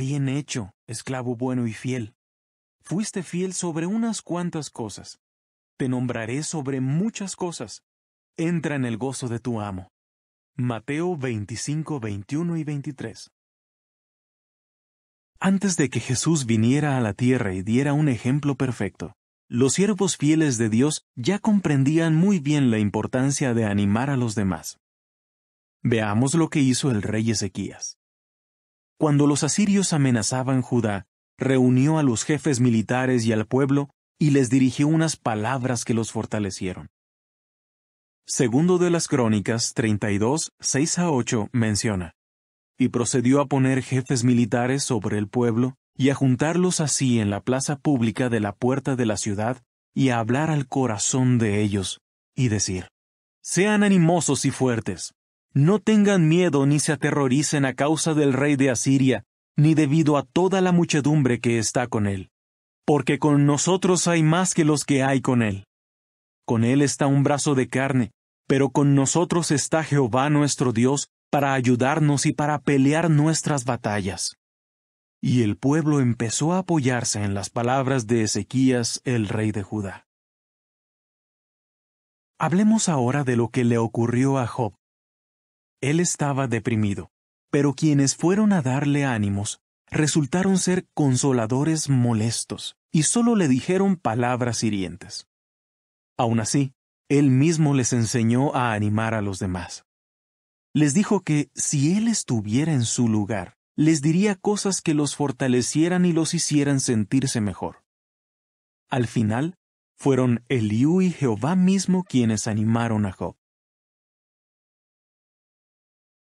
Bien hecho, esclavo bueno y fiel. Fuiste fiel sobre unas cuantas cosas. Te nombraré sobre muchas cosas. Entra en el gozo de tu amo. Mateo 25, 21 y 23. Antes de que Jesús viniera a la tierra y diera un ejemplo perfecto, los siervos fieles de Dios ya comprendían muy bien la importancia de animar a los demás. Veamos lo que hizo el rey Ezequías. Cuando los asirios amenazaban Judá, reunió a los jefes militares y al pueblo y les dirigió unas palabras que los fortalecieron. Segundo de las Crónicas 32, 6 a 8 menciona, y procedió a poner jefes militares sobre el pueblo y a juntarlos así en la plaza pública de la puerta de la ciudad y a hablar al corazón de ellos, y decir, sean animosos y fuertes, no tengan miedo ni se aterroricen a causa del rey de Asiria, ni debido a toda la muchedumbre que está con él. Porque con nosotros hay más que los que hay con él. Con él está un brazo de carne, pero con nosotros está Jehová nuestro Dios, para ayudarnos y para pelear nuestras batallas. Y el pueblo empezó a apoyarse en las palabras de Ezequías, el rey de Judá. Hablemos ahora de lo que le ocurrió a Job. Él estaba deprimido, pero quienes fueron a darle ánimos resultaron ser consoladores molestos y solo le dijeron palabras hirientes. Aún así, él mismo les enseñó a animar a los demás. Les dijo que si él estuviera en su lugar, les diría cosas que los fortalecieran y los hicieran sentirse mejor. Al final, fueron Eliú y Jehová mismo quienes animaron a Job.